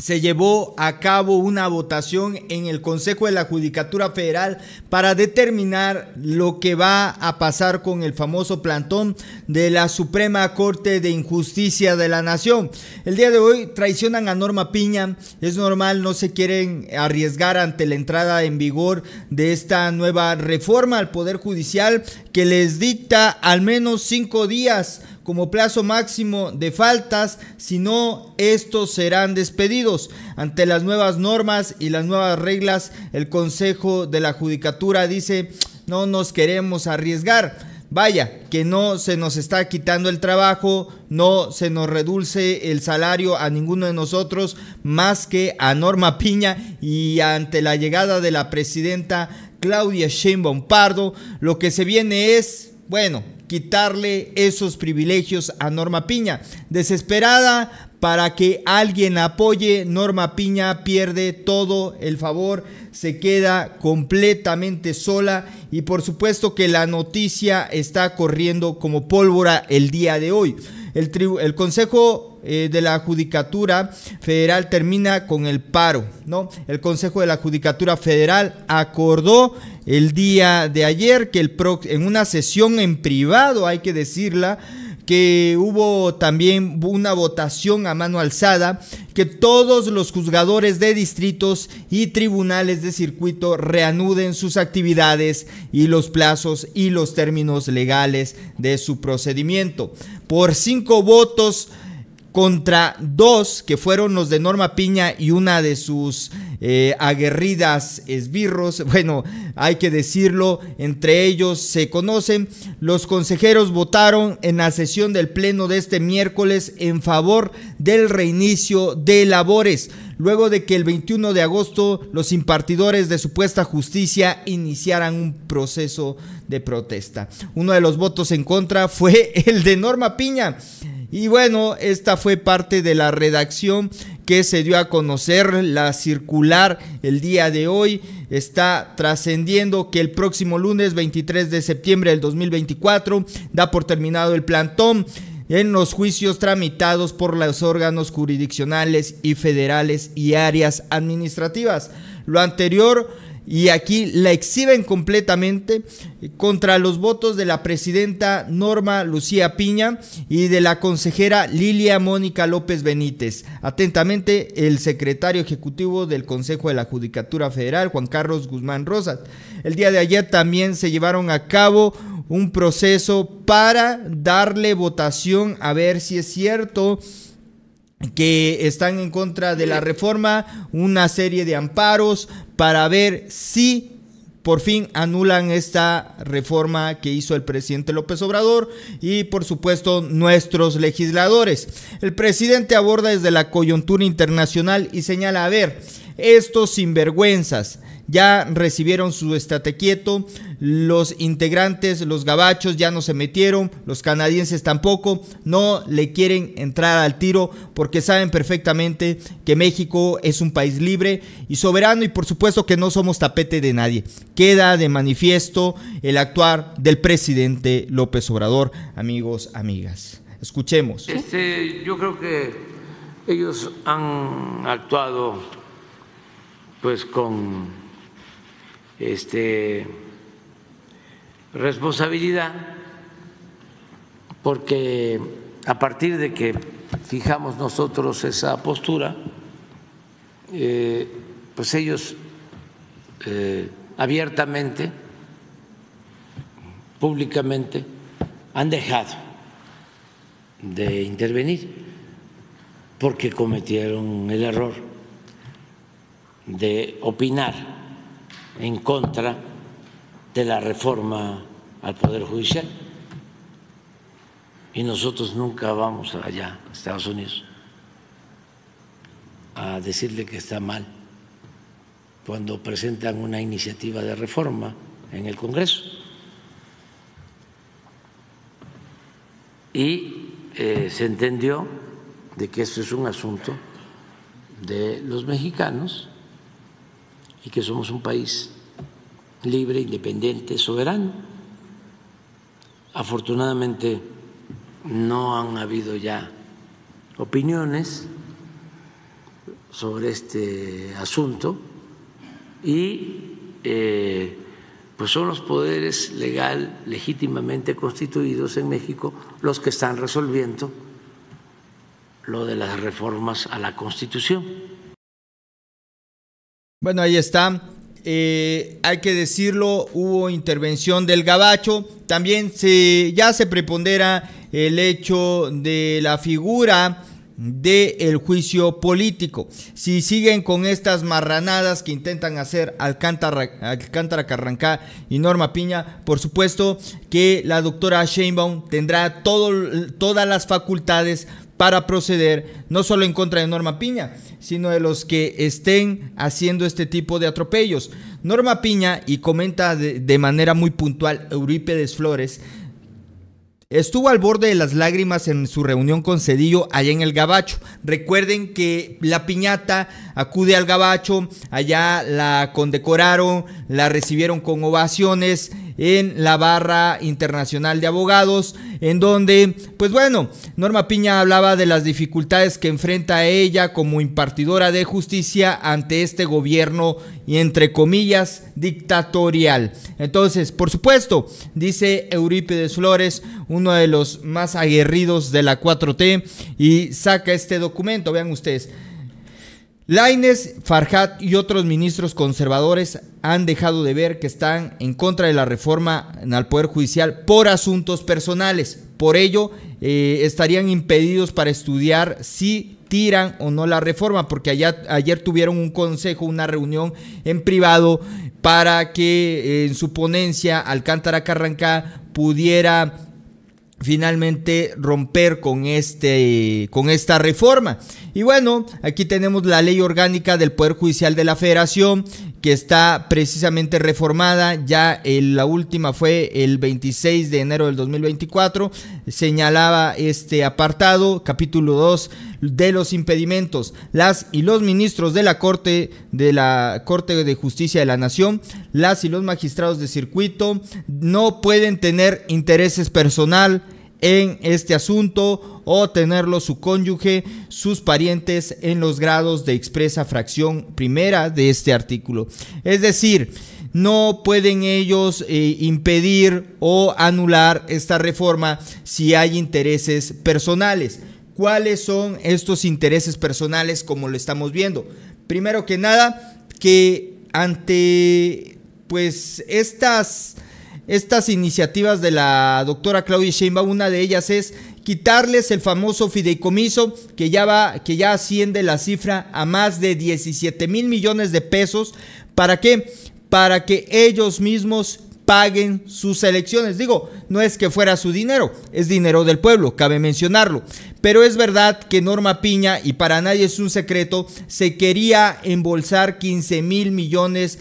se llevó a cabo una votación en el Consejo de la Judicatura Federal para determinar lo que va a pasar con el famoso plantón de la Suprema Corte de Injusticia de la Nación. El día de hoy traicionan a Norma Piña, es normal, no se quieren arriesgar ante la entrada en vigor de esta nueva reforma al Poder Judicial que les dicta al menos cinco días como plazo máximo de faltas, si no, estos serán despedidos. Ante las nuevas normas y las nuevas reglas, el Consejo de la Judicatura dice, no nos queremos arriesgar. Vaya, que no se nos está quitando el trabajo, no se nos reduce el salario a ninguno de nosotros más que a Norma Piña y ante la llegada de la presidenta Claudia Sheinbaum Pardo, lo que se viene es, bueno, quitarle esos privilegios a Norma Piña. Desesperada para que alguien apoye, Norma Piña pierde todo el favor, se queda completamente sola y por supuesto que la noticia está corriendo como pólvora el día de hoy. El, Consejo eh, de la Judicatura Federal termina con el paro, ¿no? El Consejo de la Judicatura Federal acordó el día de ayer que el pro en una sesión en privado, hay que decirla, que hubo también una votación a mano alzada, que todos los juzgadores de distritos y tribunales de circuito reanuden sus actividades y los plazos y los términos legales de su procedimiento por cinco votos contra dos que fueron los de Norma Piña y una de sus eh, aguerridas esbirros, bueno, hay que decirlo, entre ellos se conocen, los consejeros votaron en la sesión del Pleno de este miércoles en favor del reinicio de labores, luego de que el 21 de agosto los impartidores de supuesta justicia iniciaran un proceso de protesta. Uno de los votos en contra fue el de Norma Piña, y bueno, esta fue parte de la redacción que se dio a conocer, la circular el día de hoy está trascendiendo que el próximo lunes 23 de septiembre del 2024 da por terminado el plantón en los juicios tramitados por los órganos jurisdiccionales y federales y áreas administrativas. Lo anterior y aquí la exhiben completamente contra los votos de la presidenta Norma Lucía Piña y de la consejera Lilia Mónica López Benítez. Atentamente, el secretario ejecutivo del Consejo de la Judicatura Federal, Juan Carlos Guzmán Rosas. El día de ayer también se llevaron a cabo un proceso para darle votación a ver si es cierto que están en contra de la reforma, una serie de amparos para ver si por fin anulan esta reforma que hizo el presidente López Obrador y por supuesto nuestros legisladores. El presidente aborda desde la coyuntura internacional y señala, a ver, estos sinvergüenzas ya recibieron su estate quieto, los integrantes, los gabachos ya no se metieron, los canadienses tampoco, no le quieren entrar al tiro porque saben perfectamente que México es un país libre y soberano y por supuesto que no somos tapete de nadie. Queda de manifiesto el actuar del presidente López Obrador, amigos, amigas. Escuchemos. Este, yo creo que ellos han actuado pues con este, responsabilidad porque a partir de que fijamos nosotros esa postura, eh, pues ellos eh, abiertamente, públicamente, han dejado de intervenir porque cometieron el error de opinar en contra de la reforma al Poder Judicial. Y nosotros nunca vamos allá, a Estados Unidos, a decirle que está mal cuando presentan una iniciativa de reforma en el Congreso. Y eh, se entendió de que esto es un asunto de los mexicanos y que somos un país libre, independiente, soberano. Afortunadamente no han habido ya opiniones sobre este asunto y eh, pues son los poderes legal legítimamente constituidos en México los que están resolviendo lo de las reformas a la Constitución. Bueno, ahí está. Eh, hay que decirlo, hubo intervención del gabacho. También se, ya se prepondera el hecho de la figura del juicio político. Si siguen con estas marranadas que intentan hacer Alcántara, Alcántara Carrancá y Norma Piña, por supuesto que la doctora Sheinbaum tendrá todo, todas las facultades para proceder no solo en contra de Norma Piña, sino de los que estén haciendo este tipo de atropellos. Norma Piña, y comenta de, manera muy puntual Eurípedes Flores, Estuvo al borde de las lágrimas en su reunión con Cedillo allá en el Gabacho. Recuerden que la piñata acude al Gabacho, allá la condecoraron, la recibieron con ovaciones, en la barra internacional de abogados, en donde, pues bueno, Norma Piña hablaba de las dificultades que enfrenta ella como impartidora de justicia ante este gobierno, y entre comillas, dictatorial. Entonces, por supuesto, dice Eurípides Flores, uno de los más aguerridos de la 4T, y saca este documento, vean ustedes. Laines, Farhat y otros ministros conservadores han dejado de ver que están en contra de la reforma al Poder Judicial por asuntos personales. Por ello, eh, estarían impedidos para estudiar si tiran o no la reforma, porque ayer tuvieron un consejo, una reunión en privado para que eh, en su ponencia Alcántara Carranca pudiera finalmente romper con, este, con esta reforma. Y bueno, aquí tenemos la ley orgánica del Poder Judicial de la Federación que está precisamente reformada, ya eh, la última fue el 26 de enero del 2024, señalaba este apartado, capítulo 2 de los impedimentos. Las y los ministros de la Corte de la Corte de Justicia de la Nación, las y los magistrados de circuito no pueden tener intereses personal en este asunto o tenerlo su cónyuge, sus parientes en los grados de expresa fracción primera de este artículo. Es decir, no pueden ellos eh, impedir o anular esta reforma si hay intereses personales cuáles son estos intereses personales como lo estamos viendo. Primero que nada, que ante pues estas estas iniciativas de la doctora Claudia Sheinbaum, una de ellas es quitarles el famoso fideicomiso que ya va, que ya asciende la cifra a más de 17 mil millones de pesos. ¿Para qué? Para que ellos mismos paguen sus elecciones. Digo, no es que fuera su dinero, es dinero del pueblo, cabe mencionarlo. Pero es verdad que Norma Piña, y para nadie es un secreto, se quería embolsar 15 mil millones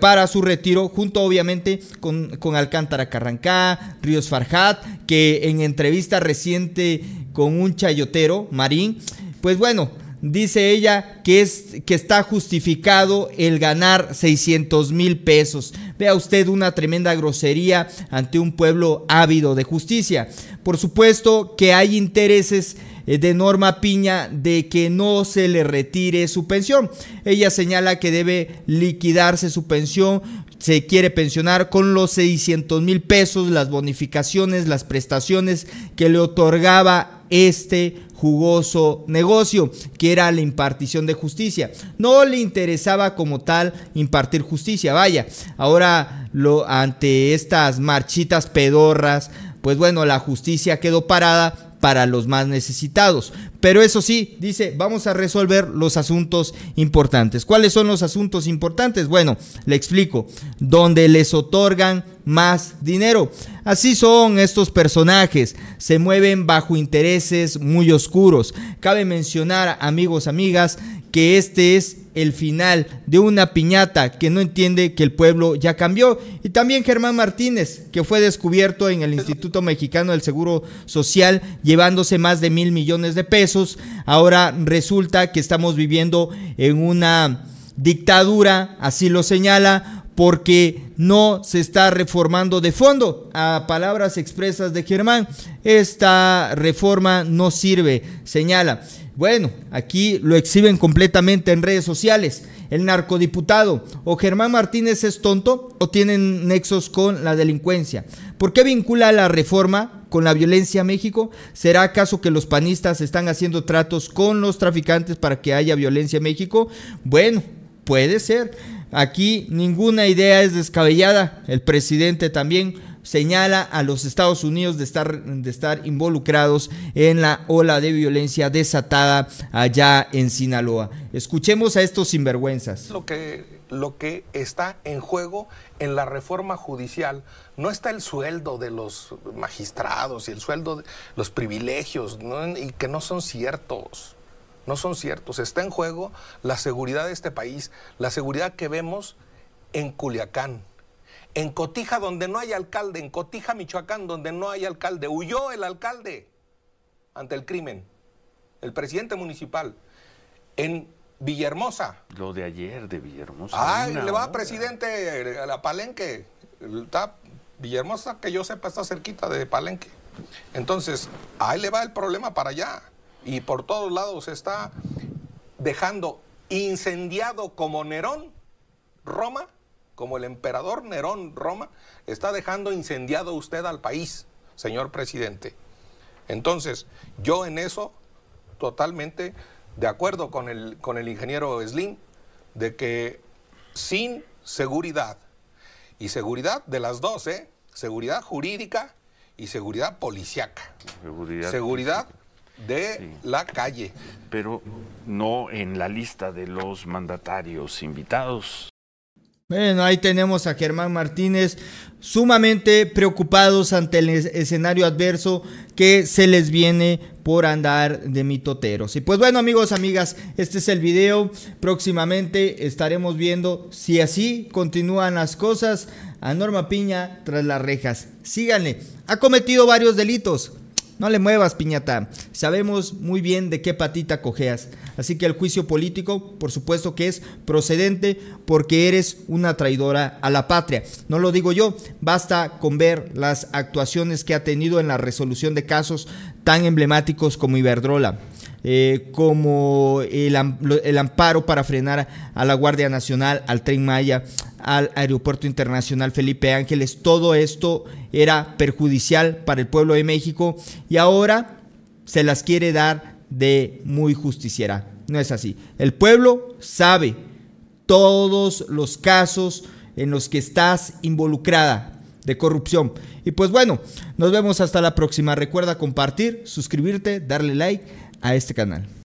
para su retiro, junto obviamente con, Alcántara Carrancá, Ríos Farjat, que en entrevista reciente con un chayotero, Marín, pues bueno, dice ella que, es, que está justificado el ganar 600 mil pesos. Vea usted una tremenda grosería ante un pueblo ávido de justicia. Por supuesto que hay intereses eh, de Norma Piña de que no se le retire su pensión. Ella señala que debe liquidarse su pensión se quiere pensionar con los 600 mil pesos, las bonificaciones, las prestaciones que le otorgaba este jugoso negocio, que era la impartición de justicia. No le interesaba como tal impartir justicia, vaya. Ahora, lo, ante estas marchitas pedorras, pues bueno, la justicia quedó parada para los más necesitados. Pero eso sí, dice, vamos a resolver los asuntos importantes. ¿Cuáles son los asuntos importantes? Bueno, le explico, donde les otorgan más dinero. Así son estos personajes, se mueven bajo intereses muy oscuros. Cabe mencionar, amigos, amigas, que este es el final de una piñata que no entiende que el pueblo ya cambió. Y también Germán Martínez, que fue descubierto en el Instituto Mexicano del Seguro Social llevándose más de mil millones de pesos. Ahora resulta que estamos viviendo en una dictadura, así lo señala, porque no se está reformando de fondo. A palabras expresas de Germán, esta reforma no sirve, señala. Bueno, aquí lo exhiben completamente en redes sociales. El narcodiputado o Germán Martínez es tonto o tienen nexos con la delincuencia. ¿Por qué vincula la reforma con la violencia en México? ¿Será acaso que los panistas están haciendo tratos con los traficantes para que haya violencia en México? Bueno, puede ser. Aquí ninguna idea es descabellada. El presidente también señala a los Estados Unidos de estar, involucrados en la ola de violencia desatada allá en Sinaloa. Escuchemos a estos sinvergüenzas. Lo que, está en juego en la reforma judicial no está el sueldo de los magistrados y el sueldo de los privilegios y que no son ciertos no son ciertos. Está en juego la seguridad de este país, la seguridad que vemos en Culiacán, en Cotija donde no hay alcalde, en Cotija, Michoacán donde no hay alcalde. Huyó el alcalde ante el crimen, el presidente municipal, en Villahermosa. Lo de ayer de Villahermosa. Ay, le va presidente a la Palenque. Villahermosa, que yo sepa, está cerquita de Palenque. Entonces, ahí le va el problema para allá y por todos lados está dejando incendiado como Nerón Roma, como el emperador Nerón Roma, está dejando incendiado usted al país, señor presidente. Entonces, yo en eso totalmente de acuerdo con el, con el ingeniero Slim, de que sin seguridad, y seguridad de las dos, ¿eh? seguridad jurídica y seguridad policiaca. Seguridad, seguridad de la calle. Pero no en la lista de los mandatarios invitados. Bueno, ahí tenemos a Germán Martínez sumamente preocupados ante el escenario adverso que se les viene por andar de mitoteros. Y pues bueno amigos, amigas, este es el video. Próximamente estaremos viendo si así continúan las cosas a Norma Piña tras las rejas. Síganle, ha cometido varios delitos, no le muevas, piñata. Sabemos muy bien de qué patita cojeas. Así que el juicio político, por supuesto que es procedente porque eres una traidora a la patria. No lo digo yo, basta con ver las actuaciones que ha tenido en la resolución de casos tan emblemáticos como Iberdrola. Eh, como el, el amparo para frenar a la Guardia Nacional, al tren Maya, al Aeropuerto Internacional Felipe Ángeles. Todo esto era perjudicial para el pueblo de México y ahora se las quiere dar de muy justiciera. No es así. El pueblo sabe todos los casos en los que estás involucrada de corrupción. Y pues bueno, nos vemos hasta la próxima. Recuerda compartir, suscribirte, darle like a este canal.